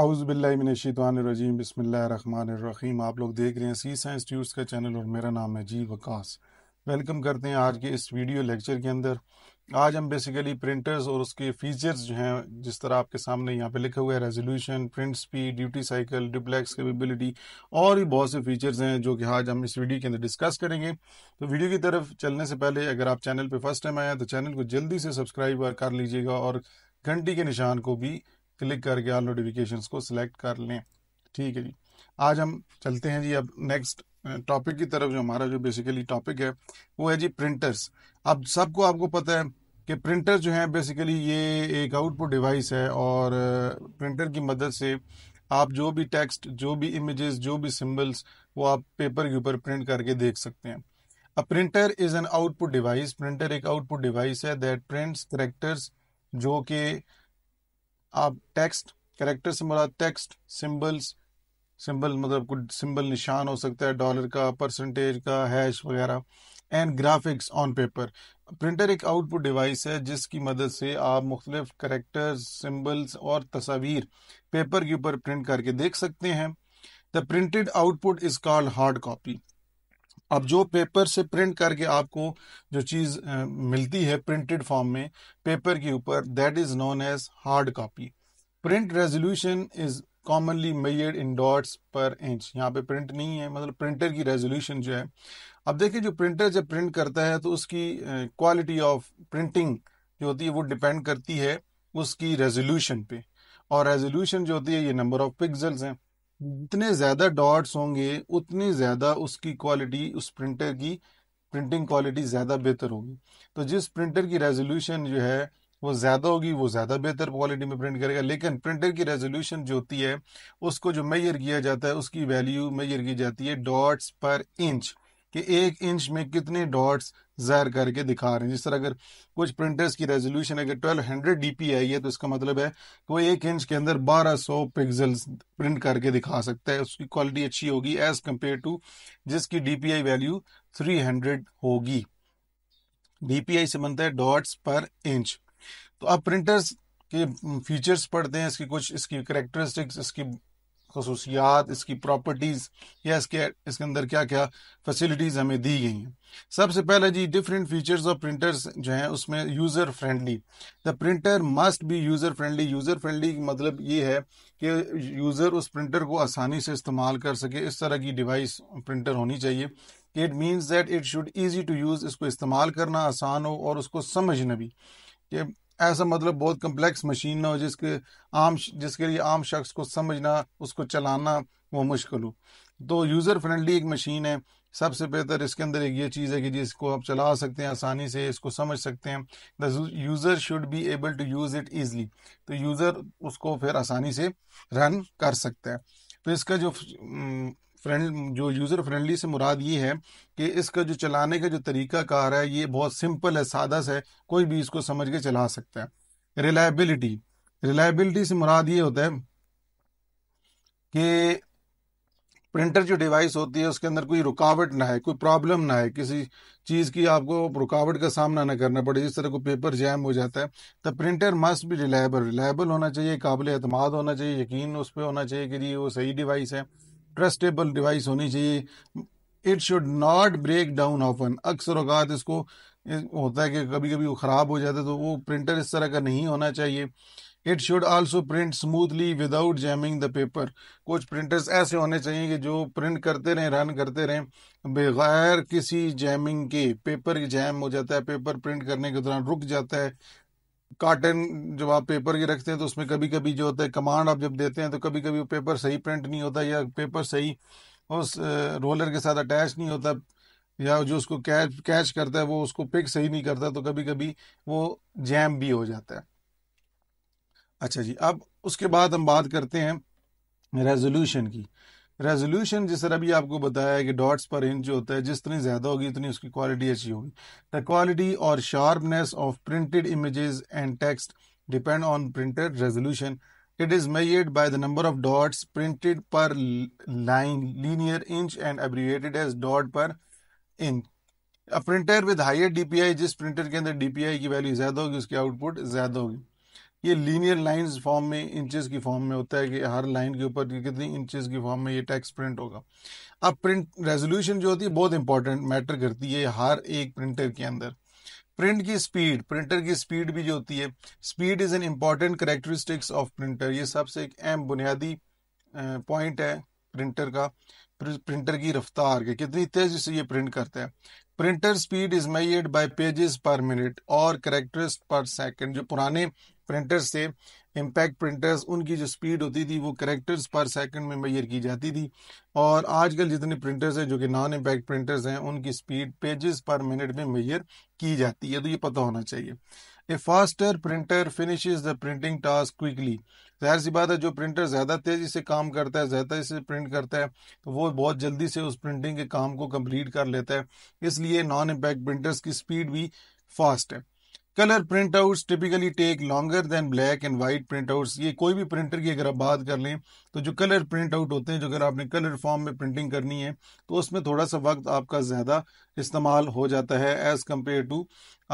आउज़बिल्लिमिनशीतवानरजीम बसमीम आप लोग देख रहे हैं सी साइंस ट्यूट्स का चैनल और मेरा नाम है जी वकास वेलकम करते हैं आज के इस वीडियो लेक्चर के अंदर आज हम बेसिकली प्रिंटर्स और उसके फीचर्स जो हैं जिस तरह आपके सामने यहाँ पे लिखा हुआ है resolution print speed duty cycle duplex capability और भी बहुत से फीचर्स हैं जो कि आज हम इस वीडियो के अंदर डिस्कस करेंगे तो वीडियो की तरफ चलने से पहले अगर आप चैनल पर फर्स्ट टाइम आए हैं तो चैनल को जल्दी से सब्सक्राइब कर लीजिएगा और घंटी के निशान को भी क्लिक करके ऑल नोटिफिकेशन को सिलेक्ट कर लें ठीक है जी आज हम चलते हैं जी अब नेक्स्ट टॉपिक की तरफ जो हमारा जो बेसिकली टॉपिक है वो है जी प्रिंटर्स अब सबको आपको पता है कि प्रिंटर जो है बेसिकली ये एक आउटपुट डिवाइस है और प्रिंटर की मदद से आप जो भी टेक्स्ट जो भी इमेजेस जो भी सिम्बल्स वो आप पेपर के ऊपर प्रिंट करके देख सकते हैं uh printer is an output device printer एक आउटपुट डिवाइस है दैट प्रिंट्स करेक्टर्स जो कि आप टेक्स्ट करेक्टर से मुराद टेक्स्ट सिंबल्स सिंबल मतलब कुछ सिंबल निशान हो सकता है डॉलर का परसेंटेज का हैश वगैरह and graphics on paper printer एक आउटपुट डिवाइस है जिसकी मदद से आप मुख्तलिफ करेक्टर्स सिंबल्स और तस्वीर पेपर के ऊपर प्रिंट करके देख सकते हैं the printed output is called hard copy अब जो पेपर से प्रिंट करके आपको जो चीज़ मिलती है प्रिंटेड फॉर्म में पेपर के ऊपर that is known as hard copy print resolution is commonly measured in dots per inch यहाँ पे प्रिंट नहीं है मतलब प्रिंटर की रेजोल्यूशन जो है अब देखिए जो प्रिंटर जब प्रिंट करता है तो उसकी क्वालिटी ऑफ प्रिंटिंग जो होती है वो डिपेंड करती है उसकी रेजोल्यूशन पे और रेजोल्यूशन जो होती है ये नंबर ऑफ पिक्सल्स हैं जितने ज़्यादा डॉट्स होंगे उतनी ज़्यादा उसकी क्वालिटी उस प्रिंटर की प्रिंटिंग क्वालिटी ज़्यादा बेहतर होगी तो जिस प्रिंटर की रेजोल्यूशन जो है वो ज़्यादा होगी वो ज़्यादा बेहतर क्वालिटी में प्रिंट करेगा लेकिन प्रिंटर की रेजोल्यूशन जो होती है उसको जो मेजर किया जाता है उसकी वैल्यू मेजर की जाती है डॉट्स पर इंच कि एक इंच में कितने डॉट्स जहर करके दिखा रहे हैं जिस तरह अगर कुछ प्रिंटर्स की रेजोल्यूशन अगर डी पी आई है तो इसका मतलब है कि वो एक इंच के अंदर सौ पिक्जल प्रिंट करके दिखा सकता है उसकी क्वालिटी अच्छी होगी एज़ कम्पेयर टू जिसकी D P I value three hundred होगी डी पी आई से बनता है डॉट्स पर इंच तो अब प्रिंटर्स के फीचर्स पढ़ते हैं इसकी कुछ इसकी करेक्टरिस्टिक्स इसकी खसूसियात इसकी प्रॉपर्टीज़ या इसके इसके अंदर क्या क्या फैसिलिटीज़ हमें दी गई हैं सबसे पहला जी डिफरेंट फीचर्स ऑफ प्रिंटर्स जो हैं उसमें user friendly the printer must be user friendly user friendly मतलब ये है कि यूज़र उस प्रिंटर को आसानी से इस्तेमाल कर सके इस तरह की डिवाइस प्रिंटर होनी चाहिए it means that it should easy to use इसको इस्तेमाल करना आसान हो और उसको समझना भी कि ऐसा मतलब बहुत कम्प्लेक्स मशीन ना हो जिसके आम जिसके लिए आम शख्स को समझना उसको चलाना वो मुश्किल हो तो यूज़र फ्रेंडली एक मशीन है सबसे बेहतर इसके अंदर एक ये चीज़ है कि जिसको आप चला सकते हैं आसानी से इसको समझ सकते हैं the user should be able to use it easily तो यूज़र उसको फिर आसानी से रन कर सकता है तो इसका जो फ्रेंड जो यूज़र फ्रेंडली से मुराद ये है कि इसका जो चलाने का जो तरीका कार है ये बहुत सिंपल है सादा सा है कोई भी इसको समझ के चला सकता है रिलायबिलिटी रिलायबिलिटी से मुराद ये होता है कि प्रिंटर जो डिवाइस होती है उसके अंदर कोई रुकावट ना है कोई प्रॉब्लम ना है किसी चीज़ की आपको रुकावट का सामना ना करना पड़े जिस तरह को पेपर जैम हो जाता है तो प्रिंटर मस्ट भी रिलायबल रिलायबल होना चाहिए काबिल अतमाद होना चाहिए यकीन उस पर होना चाहिए कि जी वो सही डिवाइस है ट्रस्टेबल डिवाइस होनी चाहिए it should not break down often अक्सर अवत इसको होता है कि कभी कभी वो ख़राब हो जाता है तो वो प्रिंटर इस तरह का नहीं होना चाहिए it should also print smoothly without jamming the paper कुछ प्रिंटर्स ऐसे होने चाहिए कि जो प्रिंट करते रहें रन करते रहें बगैर किसी जैमिंग के पेपर जैम हो जाता है पेपर प्रिंट करने के दौरान रुक जाता है कार्टन जब आप पेपर के रखते हैं तो उसमें कभी कभी जो होता है कमांड आप जब देते हैं तो कभी कभी वो पेपर सही प्रिंट नहीं होता या पेपर सही उस रोलर के साथ अटैच नहीं होता या जो उसको कैच कैच करता है वो उसको पिक सही नहीं करता तो कभी कभी वो जैम भी हो जाता है अच्छा जी अब उसके बाद हम बात करते हैं रेजोल्यूशन की रेजोल्यूशन जिस तरह भी आपको बताया कि डॉट्स पर इंच जो होता है जिस तरह ज़्यादा होगी उतनी उसकी क्वालिटी अच्छी होगी द क्वालिटी और sharpness of printed images and text depend on printed resolution it is made by the number of dots printed per line linear inch and abbreviated as dot per inch printer with higher DPI जिस printer के अंदर DPI की value ज़्यादा होगी उसकी output ज़्यादा होगी ये लीनियर लाइंस फॉर्म में इंचेस की फॉर्म में होता है कि हर लाइन के ऊपर कितनी इंचेस की फॉर्म में ये टेक्स्ट प्रिंट होगा अब प्रिंट रेजोल्यूशन जो होती है बहुत इंपॉर्टेंट मैटर करती है हर एक प्रिंटर के अंदर प्रिंट की स्पीड प्रिंटर की स्पीड भी जो होती है speed is an important characteristics of printer ये सबसे एक अहम बुनियादी पॉइंट है प्रिंटर का प्रिंटर की रफ्तार के कितनी तेजी से ये प्रिंट करता है printer speed is measured by pages per minute और करेक्टरिस्ट पर सेकंड जो पुराने प्रिंटर्स थे इम्पैक्ट प्रिंटर्स उनकी जो स्पीड होती थी वो करेक्टर्स पर सेकंड में मैयर की जाती थी और आजकल जितने प्रिंटर्स हैं जो कि नॉन इम्पैक्ट प्रिंटर्स हैं उनकी स्पीड पेजेस पर मिनट में मैयर की जाती है तो ये पता होना चाहिए a faster printer finish the printing task quickly जाहिर सी बात है जो प्रिंटर ज़्यादा तेज़ी से काम करता है ज़्यादा से प्रिंट करता है तो वो बहुत जल्दी से उस प्रिंटिंग के काम को कंप्लीट कर लेता है इसलिए नॉन इम्पैक्ट प्रिंटर्स की स्पीड भी फास्ट है colour printouts typically take longer than black and white printouts ये कोई भी प्रिंटर की अगर आप बात कर लें तो जो कलर प्रिंट आउट होते हैं जो अगर आपने कलर फॉर्म में प्रिंटिंग करनी है तो उसमें थोड़ा सा वक्त आपका ज़्यादा इस्तेमाल हो जाता है एज़ कम्पेयर टू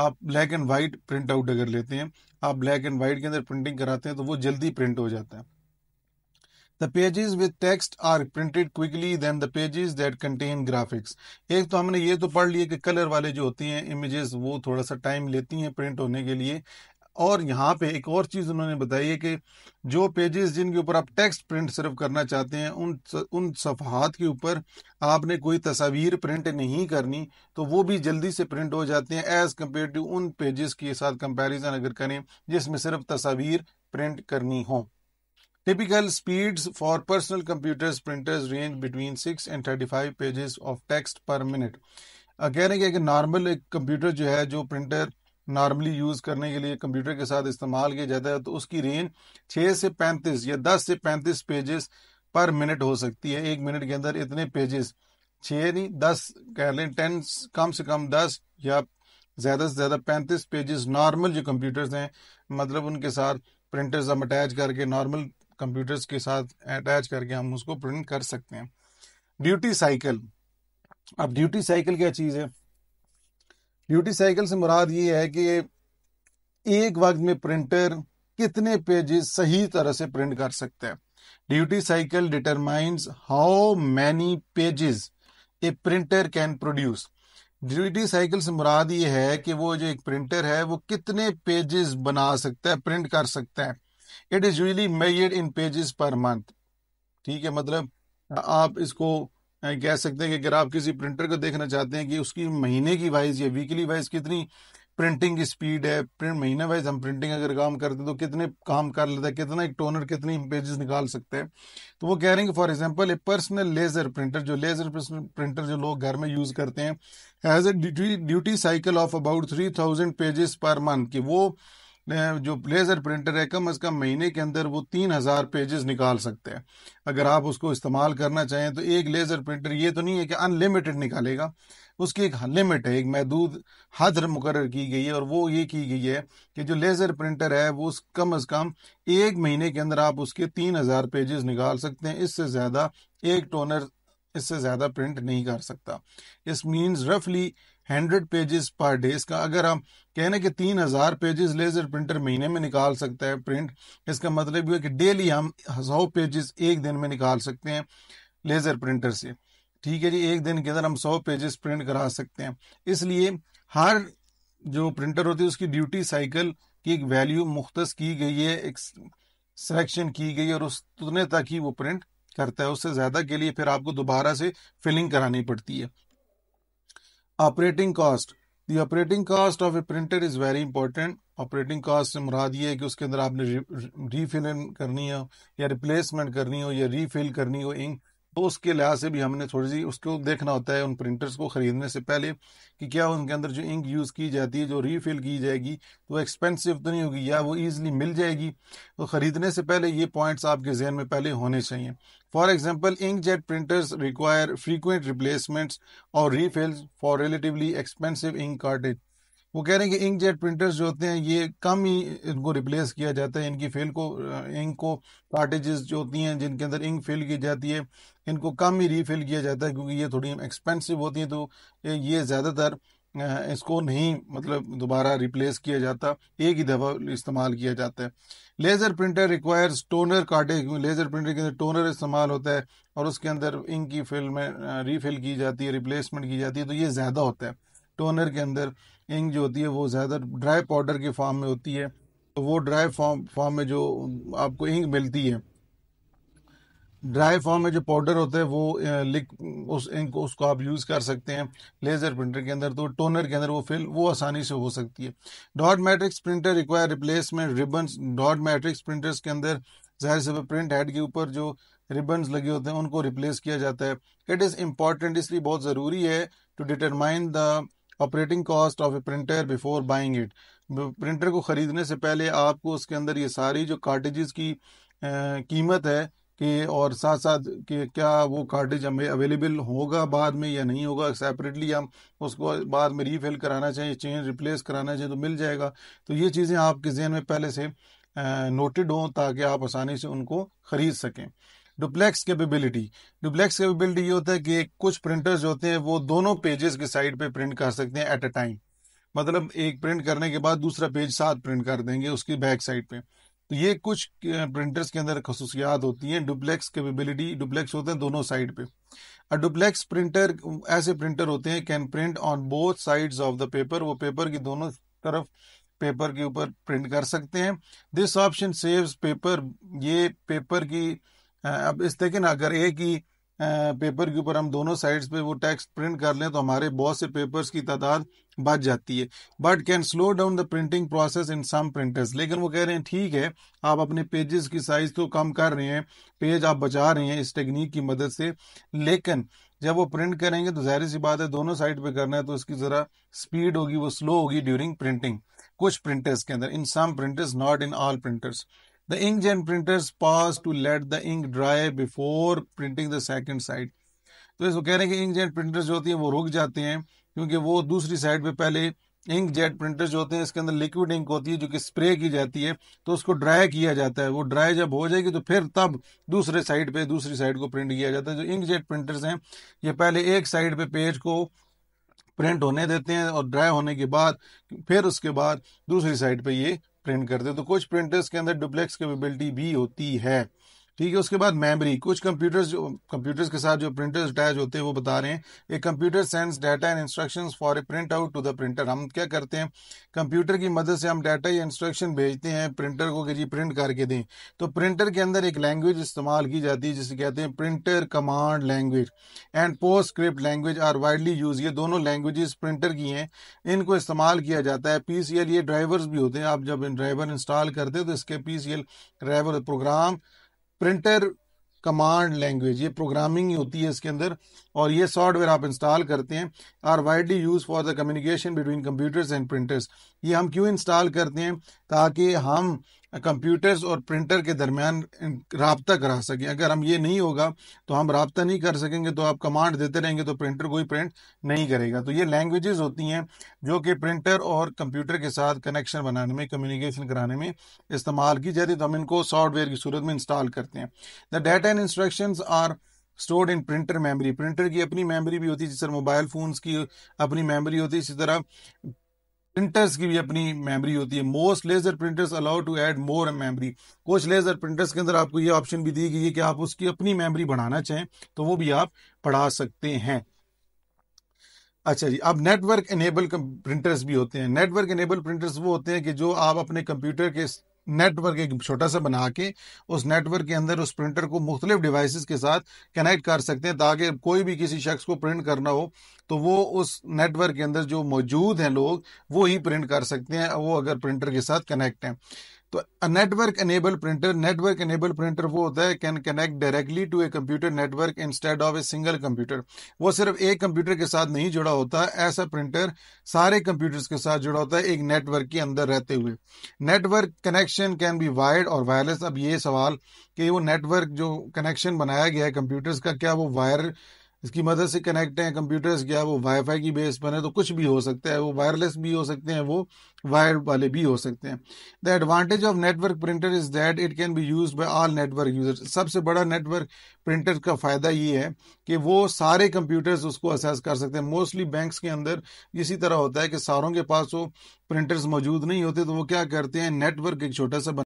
आप black and white printout अगर लेते हैं आप ब्लैक एंड वाइट के अंदर प्रिंटिंग कराते हैं तो वो जल्दी प्रिंट हो जाता है the pages with text are printed quickly than the pages that contain graphics एक तो हमने ये तो पढ़ लिया कि कलर वाले जो होती हैं इमेजेस वो थोड़ा सा टाइम लेती हैं प्रिंट होने के लिए और यहाँ पे एक और चीज़ उन्होंने बताई है कि जो पेजेस जिनके ऊपर आप टेक्स्ट प्रिंट सिर्फ करना चाहते हैं उन उन सफहात के ऊपर आपने कोई तस्वीर प्रिंट नहीं करनी तो वो भी जल्दी से प्रिंट हो जाते हैं एज़ कम्पेयर टू उन पेजेस के साथ कंपैरिजन अगर करें जिसमें सिर्फ तस्वीर प्रिंट करनी हो Typical speeds for personal computers printers range between 6 and 35 pages of text per minute. कह रहे हैं कि नॉर्मल एक कंप्यूटर जो है जो प्रिंटर नॉर्मली यूज़ करने के लिए कंप्यूटर के साथ इस्तेमाल किया जाता है तो उसकी रेंज 6 से 35 या 10 से 35 पेजेस पर मिनट हो सकती है एक मिनट के अंदर इतने पेजेस छः नहीं दस कह लें टेन कम से कम दस या ज़्यादा से ज़्यादा पैंतीस पेजेस नॉर्मल जो कंप्यूटर्स हैं मतलब उनके साथ प्रिंटर्स हम अटैच करके नॉर्मल कंप्यूटर्स के साथ अटैच करके हम उसको प्रिंट कर सकते हैं ड्यूटी साइकिल अब ड्यूटी साइकिल क्या चीज़ है ड्यूटी साइकिल से मुराद ये है कि एक वक्त में प्रिंटर कितने पेजेस सही तरह से प्रिंट कर सकता है duty cycle determines how many pages a printer can produce duty cycle से मुराद ये है कि वो जो एक प्रिंटर है वो कितने पेजेस बना सकता है प्रिंट कर सकता है it is usually measured in pages per month ठीक है मतलब हाँ। आप इसको कह सकते हैं कि अगर आप किसी प्रिंटर को देखना चाहते हैं कि उसकी महीने की वाइज या वीकली वाइज कितनी प्रिंटिंग की स्पीड है प्रिंट महीने वाइज हम प्रिंटिंग अगर काम करते हैं तो कितने काम कर लेते हैं कितना एक टोनर कितनी पेजेस निकाल सकते हैं तो वो कह रहे हैं कि for example a personal laser printer जो लेज़र प्रिंटर जो लोग घर में यूज़ करते हैं has a duty cycle of about three thousand pages per month की वो जो लेज़र प्रिंटर है कम अज़ कम महीने के अंदर वो तीन हज़ार पेजेस निकाल सकते हैं अगर आप उसको इस्तेमाल करना चाहें तो एक लेज़र प्रिंटर ये तो नहीं है कि अनलिमिटेड निकालेगा उसकी एक लिमिट है एक महदूद हद मुकर की गई है और वो ये की गई है कि जो लेज़र प्रिंटर है वो कम अज़ कम एक महीने के अंदर आप उसके तीन हज़ार पेजेस निकाल सकते हैं इससे ज़्यादा एक टोनर इससे ज़्यादा प्रिंट नहीं कर सकता इस मीन्स रफली हंड्रेड पेजेस पर डेज का अगर हम कहने के तीन हज़ार पेजेस लेजर प्रिंटर महीने में निकाल सकता है प्रिंट इसका मतलब यह है कि डेली हम सौ पेजेस एक दिन में निकाल सकते हैं लेजर प्रिंटर से ठीक है जी एक दिन के अंदर हम सौ पेजेस प्रिंट करा सकते हैं इसलिए हर जो प्रिंटर होती है उसकी ड्यूटी साइकिल की एक वैल्यू मुख्त की गई है एक सिलेक्शन की गई और उतने तक ही वो प्रिंट करता है उससे ज़्यादा के लिए फिर आपको दोबारा से फिलिंग करानी पड़ती है operating cost the operating cost of a printer is very important operating cost से मुराद ये है कि उसके अंदर आपने रिफिलिंग करनी हो या रिप्लेसमेंट करनी हो या रीफिल करनी हो इंक तो उसके लिहाज से भी हमने थोड़ी सी उसको देखना होता है उन प्रिंटर्स को ख़रीदने से पहले कि क्या उनके अंदर जो इंक यूज़ की जाती है जो रीफिल की जाएगी तो एक्सपेंसिव तो नहीं होगी या वो ईज़िली मिल जाएगी तो ख़रीदने से पहले ये पॉइंट्स आपके जहन में पहले होने चाहिए for example inkjet printers require frequent replacements और refills for relatively expensive ink cartridges वो कह रहे हैं कि इंक जेट प्रिंटर्स जो होते हैं ये कम ही इनको रिप्लेस किया जाता है इनकी फिल को इंक को कार्टेजेस जो होती हैं जिनके अंदर इंक फिल की जाती है इनको कम ही रीफिल किया जाता है क्योंकि ये थोड़ी एक्सपेंसिव होती हैं तो ये ज़्यादातर इसको नहीं मतलब दोबारा रिप्लेस किया जाता एक ही दफ़ा इस्तेमाल किया जाता है लेज़र प्रिंटर रिक्वायर्स टोनर काटे लेज़र प्रिंटर के अंदर टोनर इस्तेमाल होता है और उसके अंदर इंक की फिल में रीफिल की जाती है रिप्लेसमेंट की जाती है तो ये ज़्यादा होता है टोनर के अंदर इंक जो होती है वो ज़्यादा ड्राई पाउडर के फॉर्म में होती है तो वो ड्राई फॉर्म फॉर्म में जो आपको इंक मिलती है ड्राई फॉर्म में जो पाउडर होता है वो लिक उस इंक उसको आप यूज़ कर सकते हैं लेज़र प्रिंटर के अंदर तो टोनर के अंदर वो फिल वो आसानी से हो सकती है dot matrix printer require replacement ribbons dot matrix printers के अंदर जाहिर से प्रिंट हेड के ऊपर जो रिबन्स लगे होते हैं उनको रिप्लेस किया जाता है इट इज़ इम्पॉर्टेंट इसलिए बहुत ज़रूरी है to determine the operating cost of a printer before buying it printer को ख़रीदने से पहले आपको उसके अंदर ये सारी जो कार्टेजेस की कीमत है कि और साथ साथ कि क्या वो कार्टेज हमें अवेलेबल होगा बाद में या नहीं होगा सेपरेटली हम उसको बाद में रीफिल कराना चाहिए चेंज रिप्लेस कराना चाहिए तो मिल जाएगा तो ये चीज़ें आपके जहन में पहले से नोटेड हों ताकि आप आसानी से उनको ख़रीद सकें डुप्लेक्स कैपेबिलिटी डुप्लेक्स कैपेबिलिटी ये होता है कि कुछ प्रिंटर्स जो होते हैं वो दोनों पेजेस के साइड पे प्रिंट कर सकते हैं एट अ टाइम मतलब एक प्रिंट करने के बाद दूसरा पेज साथ प्रिंट कर देंगे उसकी बैक साइड पे तो ये कुछ प्रिंटर्स के अंदर खसूसियात होती हैं डुप्लेक्स कैपेबिलिटी डुप्लेक्स होते हैं दोनों साइड पे और डुप्लेक्स प्रिंटर ऐसे प्रिंटर होते हैं can print on both sides of the paper वो पेपर की दोनों तरफ पेपर के ऊपर प्रिंट कर सकते हैं दिस ऑप्शन सेव्स पेपर ये पेपर की अब इस लेकिन अगर एक ही पेपर के ऊपर हम दोनों साइड्स पे वो टेक्स्ट प्रिंट कर लें तो हमारे बहुत से पेपर्स की तादाद बच जाती है but can slow down the printing process in some printers लेकिन वो कह रहे हैं ठीक है आप अपने पेजेस की साइज तो कम कर रहे हैं पेज आप बचा रहे हैं इस टेक्निक की मदद से लेकिन जब वो प्रिंट करेंगे तो जाहिर सी बात है दोनों साइड पे करना है तो उसकी ज़रा स्पीड होगी वो स्लो होगी ड्यूरिंग प्रिंटिंग कुछ प्रिंटर्स के अंदर in some printers not in all printers The inkjet printers pass to let the ink dry before printing the second side. तो इसको कह रहे हैं कि इंकजेट प्रिंटर्स जो होती हैं वो रुक जाते हैं क्योंकि वो दूसरी साइड पे पहले इंक जेट प्रिंटर जो होते हैं इसके अंदर लिक्विड इंक होती है जो कि स्प्रे की जाती है तो उसको ड्राई किया जाता है वो ड्राई जब हो जाएगी तो फिर तब दूसरे साइड पे दूसरी साइड को प्रिंट किया जाता है जो इंक जेट प्रिंटर्स हैं ये पहले एक साइड पे पेज को प्रिंट होने देते हैं और ड्राई होने के बाद फिर उसके बाद दूसरी साइड पे ये प्रिंट करते हैं तो कुछ प्रिंटर्स के अंदर डुप्लेक्स कैपेबिलिटी भी होती है ठीक है उसके बाद मेमोरी कुछ कंप्यूटर्स जो कंप्यूटर्स के साथ जो प्रिंटर्स अटैच होते हैं वो बता रहे हैं a computer sends data and instruction for a printout to the printer हम क्या करते हैं कंप्यूटर की मदद से हम डाटा या इंस्ट्रक्शन भेजते हैं प्रिंटर को कि जी प्रिंट करके दें तो प्रिंटर के अंदर एक लैंग्वेज इस्तेमाल की जाती है जिसे कहते हैं printer command language and PostScript language are widely use ये दोनों लैंग्वेजेस प्रिंटर की हैं इनको इस्तेमाल किया जाता है पी ये ड्राइवर्स भी होते हैं आप जब ड्राइवर इंस्टॉल करते हैं तो इसके P driver program printer command language ये प्रोग्रामिंग होती है इसके अंदर और ये सॉफ्टवेयर आप इंस्टॉल करते हैं are widely used for the communication between computers and printers ये हम क्यों इंस्टॉल करते हैं ताकि हम कंप्यूटर्स और प्रिंटर के दरमियान रबता करा सकें अगर हम ये नहीं होगा तो हम रबता नहीं कर सकेंगे तो आप कमांड देते रहेंगे तो प्रिंटर कोई प्रिंट नहीं करेगा तो ये लैंग्वेजेस होती हैं जो कि प्रिंटर और कंप्यूटर के साथ कनेक्शन बनाने में कम्युनिकेशन कराने में इस्तेमाल की जाती है तो हम इनको सॉफ्टवेयर की सूरत में इंस्टॉल करते हैं the data and instruction are stored in printer memory printer की अपनी मेमोरी भी होती है जिस तरह मोबाइल फोन्स की अपनी मेमोरी होती है इसी तरह प्रिंटर्स की भी अपनी मेमोरी होती है most laser printers allow to add more memory कुछ लेजर प्रिंटर्स के अंदर आपको ये ऑप्शन भी दी गई है कि आप उसकी अपनी मेमोरी बढ़ाना चाहें तो वो भी आप बढ़ा सकते हैं अच्छा जी अब नेटवर्क इनेबल प्रिंटर्स भी होते हैं नेटवर्क इनेबल प्रिंटर्स वो होते हैं कि जो आप अपने कंप्यूटर के नेटवर्क एक छोटा सा बना के उस नेटवर्क के अंदर उस प्रिंटर को मुख्तलिफ डिवाइसेस के साथ कनेक्ट कर सकते हैं ताकि कोई भी किसी शख्स को प्रिंट करना हो तो वो उस नेटवर्क के अंदर जो मौजूद हैं लोग वो ही प्रिंट कर सकते हैं वो अगर प्रिंटर के साथ कनेक्ट हैं तो network enable printer network enable printer वो होता है can connect directly to a computer network instead of a single computer वो सिर्फ एक कंप्यूटर के साथ नहीं जुड़ा होता ऐसा प्रिंटर सारे कंप्यूटर्स के साथ जुड़ा होता है एक नेटवर्क के अंदर रहते हुए network connection can be wired और वायरलेस अब ये सवाल कि वो नेटवर्क जो कनेक्शन बनाया गया है कंप्यूटर्स का क्या वो वायर इसकी मदद से कनेक्ट हैं कंप्यूटर्स क्या वो वाईफाई की बेस पर है तो कुछ भी हो सकता है वो वायरलेस भी हो सकते हैं वो वायर वाले भी हो सकते हैं the advantage of network printer is that it can be use by all network users सबसे बड़ा नेटवर्क प्रिंटर का फ़ायदा ये है कि वो सारे कंप्यूटर्स उसको असेस कर सकते हैं मोस्टली बैंक्स के अंदर इसी तरह होता है कि सारों के पास वो प्रिंटर्स मौजूद नहीं होते तो वो क्या करते हैं नेटवर्क एक छोटा सा